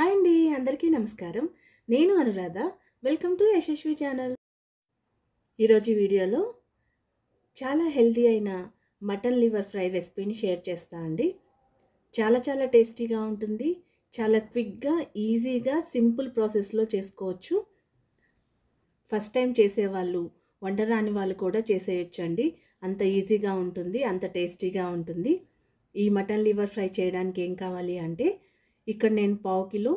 hi అండి అందరికీ నమస్కారం నేను Anuradha welcome to Yashasvi channel ఈరోజు వీడియోలో చాలా హెల్తీ అయిన మటన్ లివర్ ఫ్రై రెసిపీని షేర్ చేస్తా అండి చాలా చాలా టేస్టీగా ఉంటుంది చాలా క్విక్గా ఈజీగా సింపుల్ ప్రాసెస్లో చేసుకోవచ్చు ఫస్ట్ టైం చేసేవాళ్ళు వంట రాని వాళ్ళు కూడా చేసేయచ్చు అండి అంత ఈజీగా ఉంటుంది అంత టేస్టీగా ఉంటుంది ఈ మటన్ లివర్ ఫ్రై చేయడానికి ఏం కావాలి అంటే ఇక్కడ నేను పావు కిలో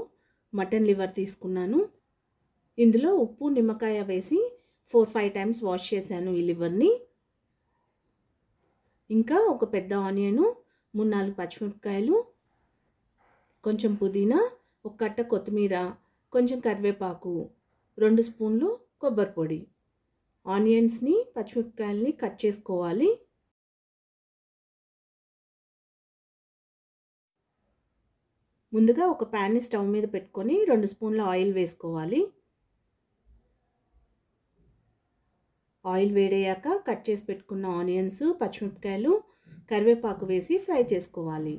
మటన్ లివర్ తీసుకున్నాను ఇందులో ఉప్పు నిమ్మకాయ వేసి ఫోర్ ఫైవ్ టైమ్స్ వాష్ చేశాను ఈ లివర్ని ఇంకా ఒక పెద్ద ఆనియను మూడు నాలుగు పచ్చిమిరపకాయలు కొంచెం పుదీనా ఒక కట్ట కొత్తిమీర కొంచెం కరివేపాకు రెండు స్పూన్లు కొబ్బరి పొడి ఆనియన్స్ని పచ్చిమిరపకాయల్ని కట్ చేసుకోవాలి ముందుగా ఒక ప్యాన్ని స్టవ్ మీద పెట్టుకొని రెండు స్పూన్ల ఆయిల్ వేసుకోవాలి ఆయిల్ వేడయ్యాక కట్ చేసి పెట్టుకున్న ఆనియన్స్ పచ్చిమిరపకాయలు కరివేపాకు వేసి ఫ్రై చేసుకోవాలి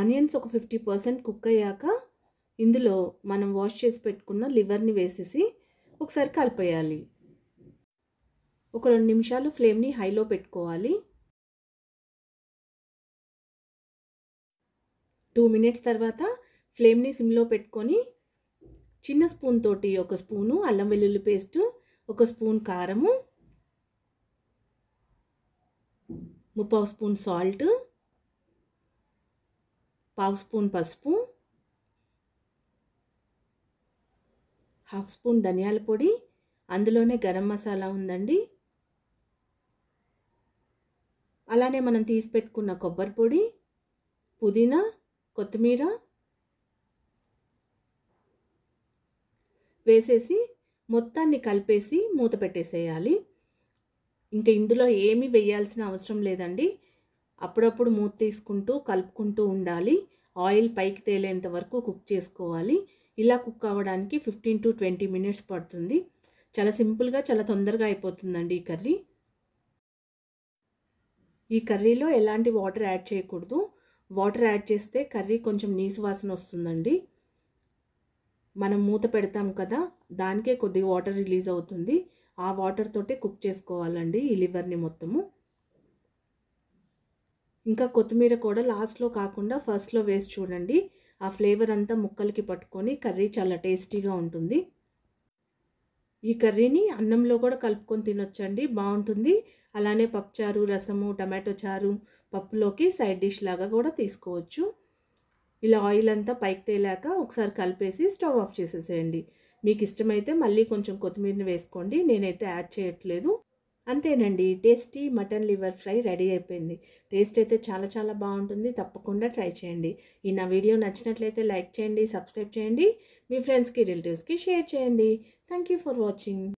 ఆనియన్స్ ఒక ఫిఫ్టీ పర్సెంట్ కుక్ అయ్యాక ఇందులో మనం వాష్ చేసి పెట్టుకున్న లివర్ని వేసేసి ఒకసారి కలిపేయాలి ఒక రెండు నిమిషాలు ఫ్లేమ్ని హైలో పెట్టుకోవాలి టూ మినిట్స్ తర్వాత ఫ్లేమ్ని సిమ్లో పెట్టుకొని చిన్న స్పూన్ తోటి ఒక స్పూను అల్లం వెల్లుల్లి పేస్టు ఒక స్పూన్ కారము ముప్పావు స్పూన్ సాల్ట్ పావు స్పూన్ పసుపు హాఫ్ స్పూన్ ధనియాల పొడి అందులోనే గరం మసాలా ఉందండి అలానే మనం తీసి పెట్టుకున్న కొబ్బరి పొడి పుదీనా కొత్తిమీర వేసేసి మొత్తాన్ని కలిపేసి మూత పెట్టేసేయాలి ఇంకా ఇందులో ఏమీ వేయాల్సిన అవసరం లేదండి అప్పుడప్పుడు మూత తీసుకుంటూ కలుపుకుంటూ ఉండాలి ఆయిల్ పైకి తేలేంత వరకు కుక్ చేసుకోవాలి ఇలా కుక్ అవ్వడానికి ఫిఫ్టీన్ టు ట్వంటీ మినిట్స్ పడుతుంది చాలా సింపుల్గా చాలా తొందరగా అయిపోతుందండి ఈ కర్రీ ఈ కర్రీలో ఎలాంటి వాటర్ యాడ్ చేయకూడదు వాటర్ యాడ్ చేస్తే కర్రీ కొంచెం నీసు వాసన వస్తుందండి మనం మూత పెడతాం కదా దానికే కొద్దిగా వాటర్ రిలీజ్ అవుతుంది ఆ వాటర్ తోటే కుక్ చేసుకోవాలండి ఈ లివర్ని మొత్తము ఇంకా కొత్తిమీర కూడా లాస్ట్లో కాకుండా ఫస్ట్లో వేసి చూడండి ఆ ఫ్లేవర్ అంతా ముక్కలకి పట్టుకొని కర్రీ చాలా టేస్టీగా ఉంటుంది ఈ కర్రీని అన్నంలో కూడా కలుపుకొని తినొచ్చండి బాగుంటుంది అలానే పప్పుచారు రసము టమాటో చారు పప్పులోకి సైడ్ డిష్ లాగా కూడా తీసుకోవచ్చు ఇలా ఆయిల్ అంతా పైకి తేలాక ఒకసారి కలిపేసి స్టవ్ ఆఫ్ చేసేసేయండి మీకు ఇష్టమైతే మళ్ళీ కొంచెం కొత్తిమీరని వేసుకోండి నేనైతే యాడ్ చేయట్లేదు అంతేనండి tasty mutton liver fry ready అయిపోయింది టేస్ట్ అయితే చాలా చాలా బాగుంటుంది తప్పకుండా ట్రై చేయండి ఈ నా వీడియో నచ్చినట్లయితే లైక్ చేయండి సబ్స్క్రైబ్ చేయండి మీ ఫ్రెండ్స్కి రిలేటివ్స్కి షేర్ చేయండి థ్యాంక్ యూ ఫర్ వాచింగ్